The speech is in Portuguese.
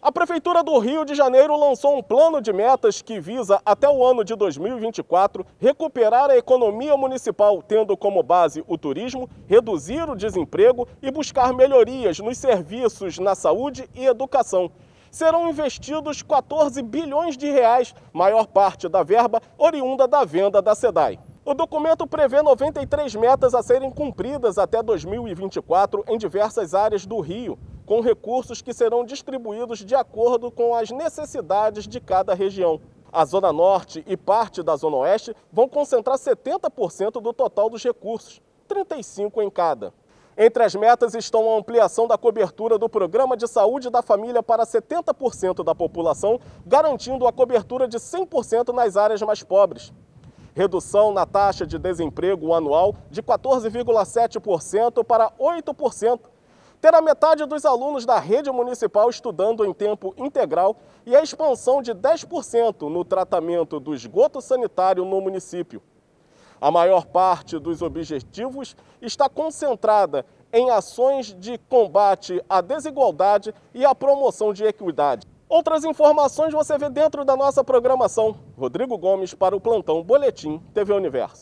A Prefeitura do Rio de Janeiro lançou um plano de metas que visa, até o ano de 2024, recuperar a economia municipal, tendo como base o turismo, reduzir o desemprego e buscar melhorias nos serviços na saúde e educação. Serão investidos 14 bilhões de reais, maior parte da verba oriunda da venda da SEDAI. O documento prevê 93 metas a serem cumpridas até 2024 em diversas áreas do Rio com recursos que serão distribuídos de acordo com as necessidades de cada região. A Zona Norte e parte da Zona Oeste vão concentrar 70% do total dos recursos, 35% em cada. Entre as metas estão a ampliação da cobertura do Programa de Saúde da Família para 70% da população, garantindo a cobertura de 100% nas áreas mais pobres. Redução na taxa de desemprego anual de 14,7% para 8%, ter a metade dos alunos da rede municipal estudando em tempo integral e a expansão de 10% no tratamento do esgoto sanitário no município. A maior parte dos objetivos está concentrada em ações de combate à desigualdade e à promoção de equidade. Outras informações você vê dentro da nossa programação. Rodrigo Gomes para o Plantão Boletim TV Universo.